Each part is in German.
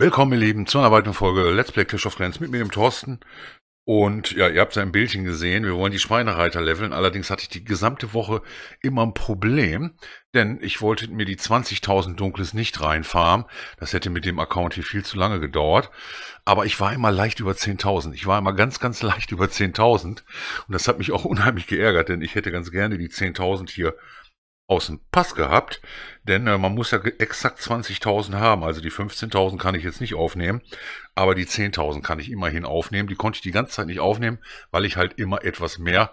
Willkommen, ihr Lieben, zu einer weiteren Folge Let's Play Clash of Clans mit mir, dem Thorsten. Und ja, ihr habt ja ein Bildchen gesehen, wir wollen die Schweinereiter leveln. Allerdings hatte ich die gesamte Woche immer ein Problem, denn ich wollte mir die 20.000 Dunkles nicht reinfarmen. Das hätte mit dem Account hier viel zu lange gedauert. Aber ich war immer leicht über 10.000. Ich war immer ganz, ganz leicht über 10.000. Und das hat mich auch unheimlich geärgert, denn ich hätte ganz gerne die 10.000 hier aus dem Pass gehabt, denn äh, man muss ja exakt 20.000 haben. Also die 15.000 kann ich jetzt nicht aufnehmen, aber die 10.000 kann ich immerhin aufnehmen. Die konnte ich die ganze Zeit nicht aufnehmen, weil ich halt immer etwas mehr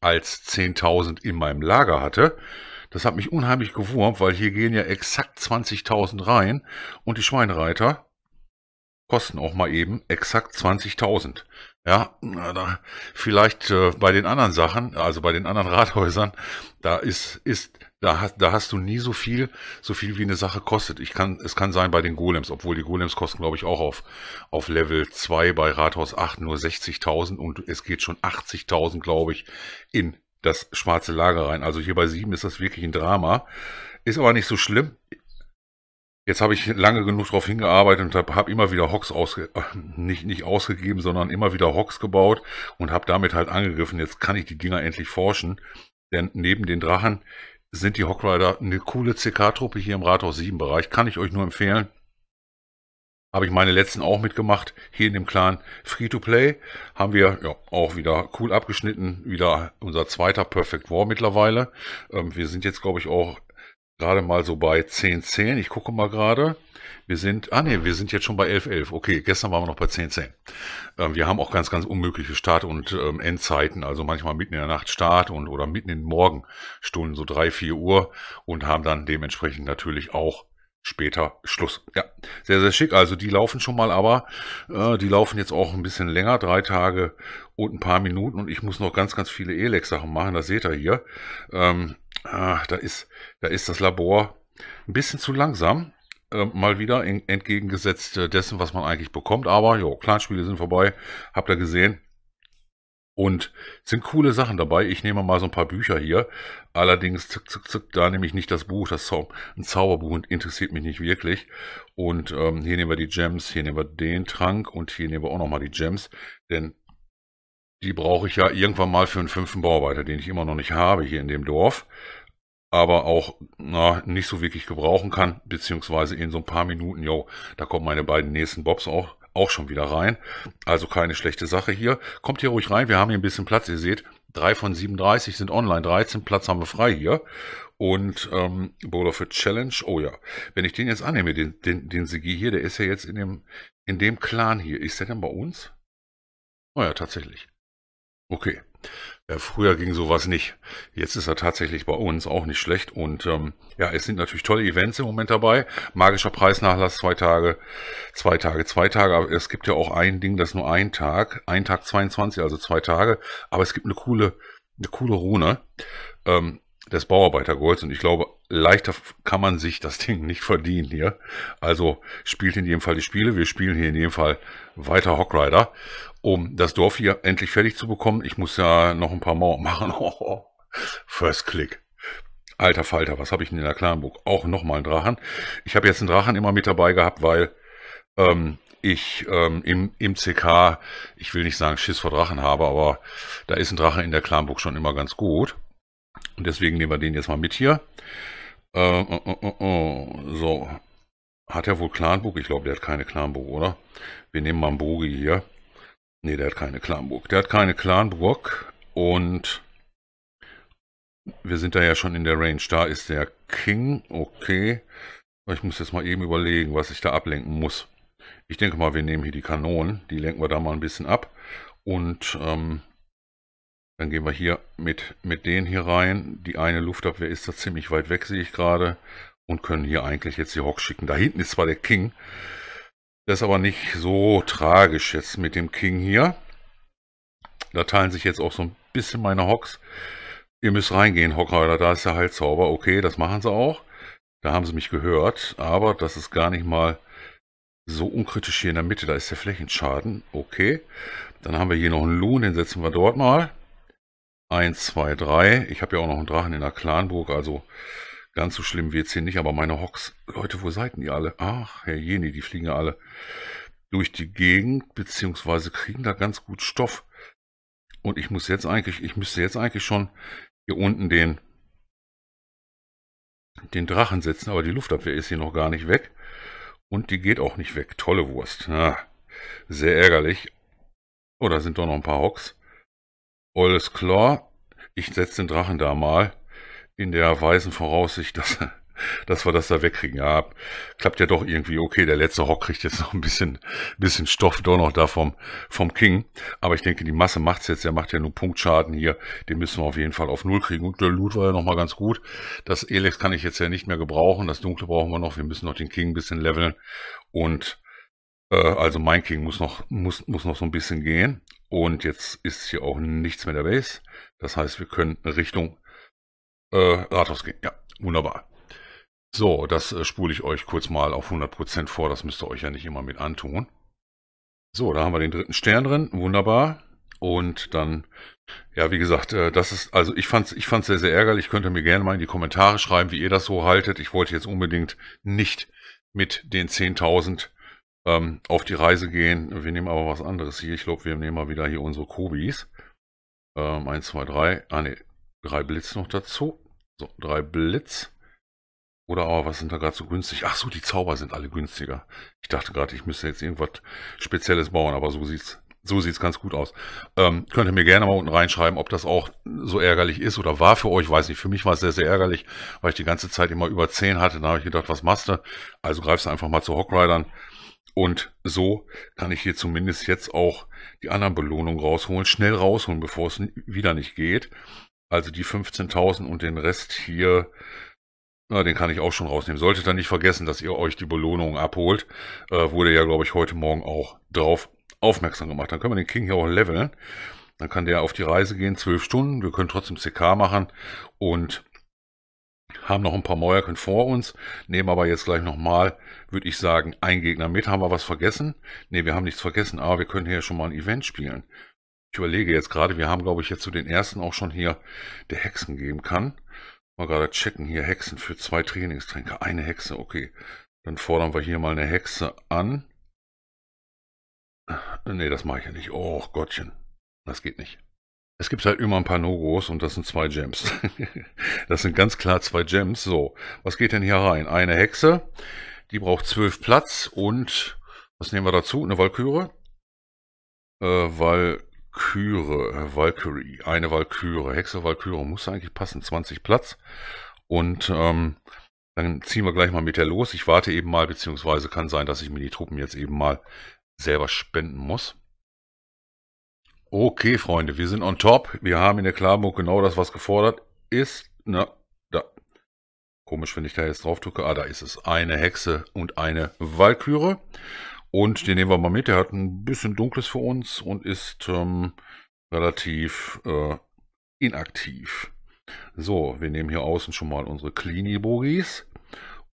als 10.000 in meinem Lager hatte. Das hat mich unheimlich gewurmt, weil hier gehen ja exakt 20.000 rein und die Schweinreiter kosten auch mal eben exakt 20.000. Ja, vielleicht äh, bei den anderen Sachen, also bei den anderen Rathäusern, da ist, ist da hast, da hast du nie so viel, so viel wie eine Sache kostet. Ich kann, es kann sein bei den Golems, obwohl die Golems kosten, glaube ich, auch auf, auf Level 2 bei Rathaus 8 nur 60.000 und es geht schon 80.000, glaube ich, in das schwarze Lager rein. Also hier bei 7 ist das wirklich ein Drama. Ist aber nicht so schlimm. Jetzt habe ich lange genug drauf hingearbeitet und habe hab immer wieder Hocks ausge äh, nicht, nicht ausgegeben, sondern immer wieder Hocks gebaut und habe damit halt angegriffen. Jetzt kann ich die Dinger endlich forschen. Denn neben den Drachen sind die Hockrider eine coole CK-Truppe hier im Rathaus 7 Bereich. Kann ich euch nur empfehlen. Habe ich meine letzten auch mitgemacht. Hier in dem Clan Free-to-Play haben wir ja, auch wieder cool abgeschnitten. Wieder unser zweiter Perfect War mittlerweile. Ähm, wir sind jetzt, glaube ich, auch gerade mal so bei 10, 10. Ich gucke mal gerade. Wir sind, ah ne, wir sind jetzt schon bei 11, 11. Okay, gestern waren wir noch bei 10, 10. Ähm, wir haben auch ganz, ganz unmögliche Start- und ähm, Endzeiten. Also manchmal mitten in der Nacht Start und oder mitten in den Morgenstunden, so 3, 4 Uhr und haben dann dementsprechend natürlich auch später Schluss. Ja, sehr, sehr schick. Also die laufen schon mal, aber äh, die laufen jetzt auch ein bisschen länger, drei Tage und ein paar Minuten. Und ich muss noch ganz, ganz viele Elex-Sachen machen, das seht ihr hier. Ähm, Ach, da ist, da ist das Labor ein bisschen zu langsam. Äh, mal wieder in, entgegengesetzt äh, dessen, was man eigentlich bekommt. Aber jo, Kleinspiele sind vorbei, habt ihr gesehen. Und sind coole Sachen dabei. Ich nehme mal so ein paar Bücher hier. Allerdings, zick, zick, zick, da nehme ich nicht das Buch, das ist ein Zauberbuch und interessiert mich nicht wirklich. Und ähm, hier nehmen wir die Gems, hier nehmen wir den Trank und hier nehmen wir auch nochmal die Gems. Denn die brauche ich ja irgendwann mal für einen fünften Bauarbeiter, den ich immer noch nicht habe hier in dem Dorf, aber auch na, nicht so wirklich gebrauchen kann, beziehungsweise in so ein paar Minuten, jo, da kommen meine beiden nächsten Bobs auch, auch schon wieder rein. Also keine schlechte Sache hier. Kommt hier ruhig rein, wir haben hier ein bisschen Platz, ihr seht, 3 von 37 sind online, 13 Platz haben wir frei hier. Und ähm, Bowler für Challenge, oh ja, wenn ich den jetzt annehme, den, den, den Sigi hier, der ist ja jetzt in dem, in dem Clan hier. Ist der denn bei uns? Oh ja, tatsächlich. Okay. Äh, früher ging sowas nicht. Jetzt ist er tatsächlich bei uns auch nicht schlecht. Und ähm, ja, es sind natürlich tolle Events im Moment dabei. Magischer Preisnachlass, zwei Tage, zwei Tage, zwei Tage. Aber es gibt ja auch ein Ding, das nur ein Tag, ein Tag 22, also zwei Tage. Aber es gibt eine coole, eine coole Rune ähm, des Bauarbeitergolds. Und ich glaube, leichter kann man sich das Ding nicht verdienen hier. Also spielt in jedem Fall die Spiele. Wir spielen hier in jedem Fall weiter Hockrider, um das Dorf hier endlich fertig zu bekommen. Ich muss ja noch ein paar Mauern machen. first Click. Alter Falter, was habe ich denn in der Clanburg? Auch nochmal einen Drachen. Ich habe jetzt einen Drachen immer mit dabei gehabt, weil ähm, ich ähm, im, im CK, ich will nicht sagen Schiss vor Drachen habe, aber da ist ein Drache in der Clanburg schon immer ganz gut. Und deswegen nehmen wir den jetzt mal mit hier. Äh, oh, oh, oh, so. Hat er wohl Clanburg? Ich glaube, der hat keine Clanburg, oder? Wir nehmen mal einen Bogi hier. Ne, der hat keine Clanburg. Der hat keine Clanburg. Und wir sind da ja schon in der Range. Da ist der King. Okay. Ich muss jetzt mal eben überlegen, was ich da ablenken muss. Ich denke mal, wir nehmen hier die Kanonen. Die lenken wir da mal ein bisschen ab. Und ähm, dann gehen wir hier mit, mit denen hier rein. Die eine Luftabwehr ist da ziemlich weit weg, sehe ich gerade. Und können hier eigentlich jetzt die Hawks schicken. Da hinten ist zwar der King. Das ist aber nicht so tragisch jetzt mit dem King hier. Da teilen sich jetzt auch so ein bisschen meine Hawks. Ihr müsst reingehen, Hockrider, da ist der Heilzauber. Okay, das machen sie auch. Da haben sie mich gehört. Aber das ist gar nicht mal so unkritisch hier in der Mitte. Da ist der Flächenschaden. Okay. Dann haben wir hier noch einen Loon, den setzen wir dort mal. 1, 2, 3. Ich habe ja auch noch einen Drachen in der Clanburg, also ganz so schlimm wird's hier nicht. Aber meine Hocks, Leute, wo seid denn ihr alle? Ach, Herr Jeni, die fliegen ja alle durch die Gegend, beziehungsweise kriegen da ganz gut Stoff. Und ich muss jetzt eigentlich, ich müsste jetzt eigentlich schon hier unten den, den Drachen setzen, aber die Luftabwehr ist hier noch gar nicht weg. Und die geht auch nicht weg. Tolle Wurst. Ja, sehr ärgerlich. Oh, da sind doch noch ein paar Hocks. Alles klar, ich setze den Drachen da mal. In der weisen Voraussicht, dass, dass wir das da wegkriegen. Ja, klappt ja doch irgendwie. Okay, der letzte Hock kriegt jetzt noch ein bisschen, bisschen Stoff doch noch da vom, vom King. Aber ich denke, die Masse macht es jetzt. Der macht ja nur Punktschaden hier. Den müssen wir auf jeden Fall auf Null kriegen. Und der Loot war ja nochmal ganz gut. Das Elex kann ich jetzt ja nicht mehr gebrauchen. Das Dunkle brauchen wir noch. Wir müssen noch den King ein bisschen leveln. Und äh, also mein King muss noch, muss, muss noch so ein bisschen gehen. Und jetzt ist hier auch nichts mehr der Base. Das heißt, wir können Richtung äh, Rathaus gehen. Ja, wunderbar. So, das äh, spule ich euch kurz mal auf 100% vor. Das müsst ihr euch ja nicht immer mit antun. So, da haben wir den dritten Stern drin. Wunderbar. Und dann, ja, wie gesagt, äh, das ist, also ich fand's, ich fand's sehr, sehr ärgerlich. Ich könnte mir gerne mal in die Kommentare schreiben, wie ihr das so haltet. Ich wollte jetzt unbedingt nicht mit den 10.000 ähm, auf die Reise gehen. Wir nehmen aber was anderes hier. Ich glaube, wir nehmen mal wieder hier unsere Kobis. Ähm, 1, 2, 3. Ah ne, 3 Blitz noch dazu. So, 3 Blitz. Oder aber was sind da gerade so günstig? Ach so, die Zauber sind alle günstiger. Ich dachte gerade, ich müsste jetzt irgendwas Spezielles bauen, aber so sieht's so sieht's ganz gut aus. Ähm, könnt ihr mir gerne mal unten reinschreiben, ob das auch so ärgerlich ist oder war für euch. Weiß nicht, für mich war es sehr, sehr ärgerlich, weil ich die ganze Zeit immer über 10 hatte. Da habe ich gedacht, was machst du? Also greifst du einfach mal zu Hockridern. Und so kann ich hier zumindest jetzt auch die anderen Belohnungen rausholen, schnell rausholen, bevor es wieder nicht geht. Also die 15.000 und den Rest hier, na, den kann ich auch schon rausnehmen. Solltet dann nicht vergessen, dass ihr euch die Belohnung abholt. Äh, wurde ja, glaube ich, heute Morgen auch drauf aufmerksam gemacht. Dann können wir den King hier auch leveln. Dann kann der auf die Reise gehen, zwölf Stunden. Wir können trotzdem CK machen und haben noch ein paar Mäuerchen vor uns, nehmen aber jetzt gleich nochmal, würde ich sagen, ein Gegner mit. Haben wir was vergessen? Ne, wir haben nichts vergessen, aber wir können hier schon mal ein Event spielen. Ich überlege jetzt gerade, wir haben, glaube ich, jetzt zu so den ersten auch schon hier, der Hexen geben kann. Mal gerade checken, hier Hexen für zwei Trainingstränke. Eine Hexe, okay. Dann fordern wir hier mal eine Hexe an. Ne, das mache ich ja nicht. Oh Gottchen, das geht nicht. Es gibt halt immer ein paar Nogos und das sind zwei Gems. das sind ganz klar zwei Gems. So, was geht denn hier rein? Eine Hexe, die braucht zwölf Platz und, was nehmen wir dazu? Eine Valkyrie. Äh, äh, Valkyrie, Valkyrie, eine Valkyrie. Hexe Valkyrie muss eigentlich passen, 20 Platz. Und ähm, dann ziehen wir gleich mal mit der los. Ich warte eben mal, beziehungsweise kann sein, dass ich mir die Truppen jetzt eben mal selber spenden muss. Okay, Freunde, wir sind on top. Wir haben in der Klarburg genau das, was gefordert ist. Na, da. Komisch, wenn ich da jetzt drauf drücke. Ah, da ist es. Eine Hexe und eine Walküre. Und den nehmen wir mal mit. Der hat ein bisschen Dunkles für uns und ist ähm, relativ äh, inaktiv. So, wir nehmen hier außen schon mal unsere klini bogies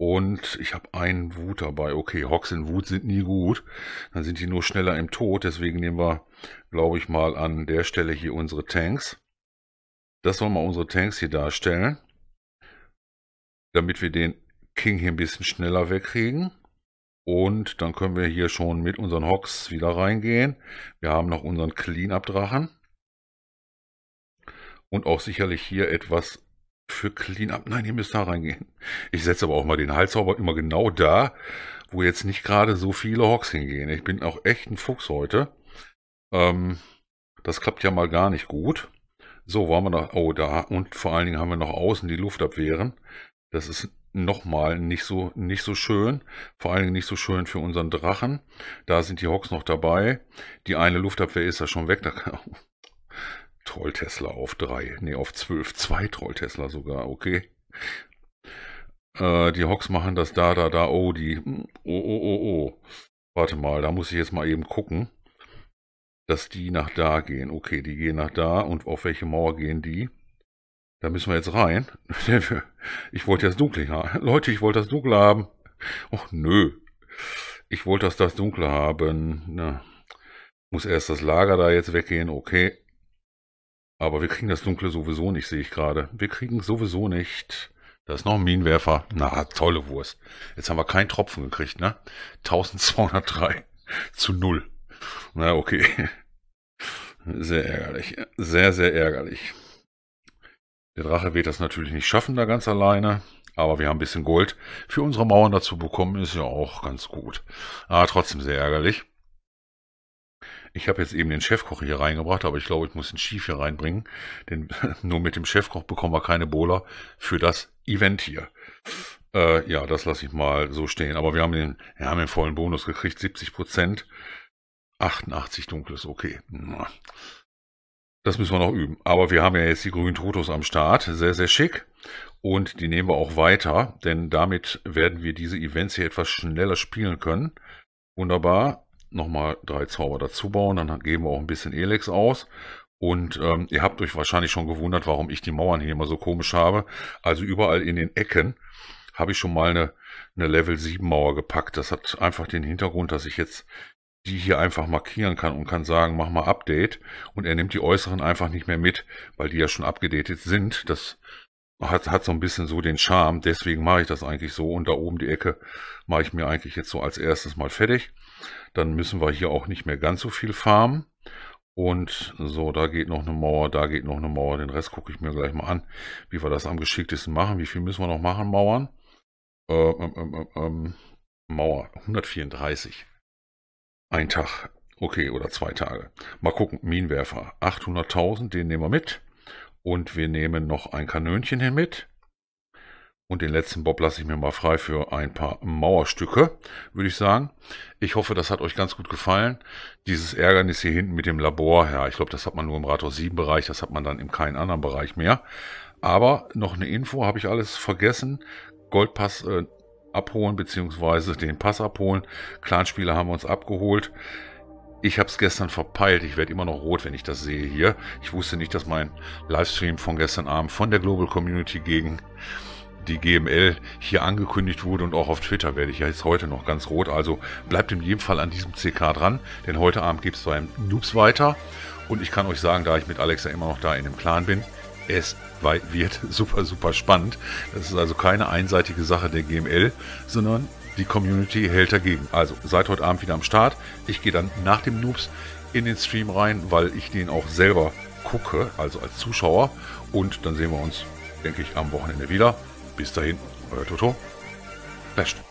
und ich habe einen Wut dabei. Okay, Hocks in Wut sind nie gut. Dann sind die nur schneller im Tod. Deswegen nehmen wir, glaube ich, mal an der Stelle hier unsere Tanks. Das wollen wir unsere Tanks hier darstellen. Damit wir den King hier ein bisschen schneller wegkriegen. Und dann können wir hier schon mit unseren Hocks wieder reingehen. Wir haben noch unseren Clean-Up-Drachen. Und auch sicherlich hier etwas für Cleanup. Nein, ihr müsst da reingehen. Ich setze aber auch mal den Heilzauber immer genau da, wo jetzt nicht gerade so viele Hawks hingehen. Ich bin auch echt ein Fuchs heute. Ähm, das klappt ja mal gar nicht gut. So, waren wir noch. Oh, da. Und vor allen Dingen haben wir noch außen die Luftabwehren. Das ist nochmal nicht so, nicht so schön. Vor allen Dingen nicht so schön für unseren Drachen. Da sind die Hawks noch dabei. Die eine Luftabwehr ist ja schon weg. Da kann, Troll Tesla auf drei, nee, auf zwölf, zwei Troll Tesla sogar, okay. Äh, die Hawks machen das da, da, da, oh, die, hm, oh, oh, oh, oh. Warte mal, da muss ich jetzt mal eben gucken, dass die nach da gehen. Okay, die gehen nach da und auf welche Mauer gehen die? Da müssen wir jetzt rein. Ich wollte das Dunkle haben. Leute, ich wollte das Dunkle haben. Och, nö. Ich wollte das, das Dunkle haben. Na, muss erst das Lager da jetzt weggehen. Okay. Aber wir kriegen das Dunkle sowieso nicht, sehe ich gerade. Wir kriegen sowieso nicht. Da ist noch ein Minenwerfer. Na, tolle Wurst. Jetzt haben wir keinen Tropfen gekriegt, ne? 1203 zu 0. Na, okay. Sehr ärgerlich. Sehr, sehr ärgerlich. Der Drache wird das natürlich nicht schaffen, da ganz alleine. Aber wir haben ein bisschen Gold für unsere Mauern dazu bekommen, ist ja auch ganz gut. Aber ah, trotzdem sehr ärgerlich. Ich habe jetzt eben den Chefkoch hier reingebracht, aber ich glaube, ich muss den Chief hier reinbringen, denn nur mit dem Chefkoch bekommen wir keine Bowler für das Event hier. Äh, ja, das lasse ich mal so stehen. Aber wir haben den, wir haben den vollen Bonus gekriegt, 70 Prozent. 88 dunkles, okay. Das müssen wir noch üben. Aber wir haben ja jetzt die grünen Totos am Start. Sehr, sehr schick. Und die nehmen wir auch weiter, denn damit werden wir diese Events hier etwas schneller spielen können. Wunderbar nochmal drei Zauber dazu bauen. Dann geben wir auch ein bisschen Elex aus. Und ähm, ihr habt euch wahrscheinlich schon gewundert, warum ich die Mauern hier immer so komisch habe. Also überall in den Ecken habe ich schon mal eine, eine Level 7 Mauer gepackt. Das hat einfach den Hintergrund, dass ich jetzt die hier einfach markieren kann und kann sagen, mach mal Update. Und er nimmt die äußeren einfach nicht mehr mit, weil die ja schon abgedatet sind. Das hat, hat so ein bisschen so den Charme. Deswegen mache ich das eigentlich so. Und da oben die Ecke mache ich mir eigentlich jetzt so als erstes mal fertig. Dann müssen wir hier auch nicht mehr ganz so viel farmen. Und so, da geht noch eine Mauer, da geht noch eine Mauer. Den Rest gucke ich mir gleich mal an, wie wir das am geschicktesten machen. Wie viel müssen wir noch machen, Mauern? Äh, ähm, ähm, ähm, ähm Mauer, 134. Ein Tag, okay, oder zwei Tage. Mal gucken, Minenwerfer, 800.000, den nehmen wir mit. Und wir nehmen noch ein Kanönchen hin mit. Und den letzten Bob lasse ich mir mal frei für ein paar Mauerstücke, würde ich sagen. Ich hoffe, das hat euch ganz gut gefallen. Dieses Ärgernis hier hinten mit dem Labor, ja, ich glaube, das hat man nur im Rathaus 7 Bereich, das hat man dann in keinem anderen Bereich mehr. Aber noch eine Info, habe ich alles vergessen. Goldpass äh, abholen, beziehungsweise den Pass abholen. Clanspieler haben wir uns abgeholt. Ich habe es gestern verpeilt. Ich werde immer noch rot, wenn ich das sehe hier. Ich wusste nicht, dass mein Livestream von gestern Abend von der Global Community gegen die GML hier angekündigt wurde und auch auf Twitter werde ich ja jetzt heute noch ganz rot. Also bleibt in jedem Fall an diesem CK dran, denn heute Abend gibt es beim Noobs weiter. Und ich kann euch sagen, da ich mit Alexa immer noch da in dem Clan bin, es wird super, super spannend. Das ist also keine einseitige Sache der GML, sondern die Community hält dagegen. Also seid heute Abend wieder am Start. Ich gehe dann nach dem Noobs in den Stream rein, weil ich den auch selber gucke, also als Zuschauer. Und dann sehen wir uns, denke ich, am Wochenende wieder. Bis dahin, euer Toto. Best.